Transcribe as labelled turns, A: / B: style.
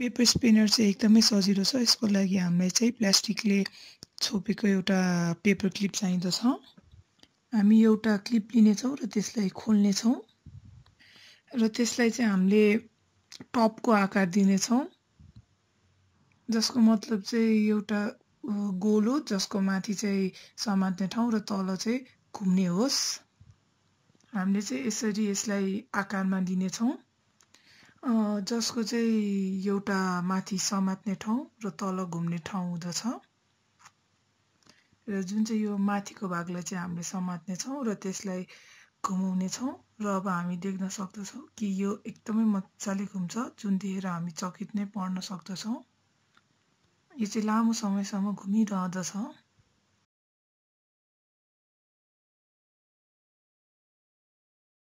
A: paper spinner चाहिँ एकदमै सजिलो छ यसको लागि हामीलाई
B: चाहिँ प्लास्टिकले छोपेको एउटा पेपर क्लिप चाहिँदछ हामी एउटा क्लिप लिनेछौँ र त्यसलाई खोल्नेछौँ र त्यसलाई चाहिँ हामीले टपको आकार दिनेछौँ जसको मतलब चाहिँ एउटा गोल हो जसको माथि चाहिँ समात्ने ठाउँ र तल चाहिँ घुम्ने होस् हामीले चाहिँ यसरी यसलाई आकारमा दिनेछौँ जसको चाहिँ एउटा माथि समात्ने ठाउँ र तल घुम्ने ठाउँ हुँदछ र जुन चाहिँ यो माथिको भागलाई चाहिँ हामीले समात्ने छौँ र त्यसलाई घुमाउने छौँ र अब हामी देख्न सक्दछौँ कि यो एकदमै मजाले घुम्छ जुन देखेर हामी चकित नै पर्न सक्दछौँ यो चाहिँ लामो
C: समयसम्म घुमिरहँदछ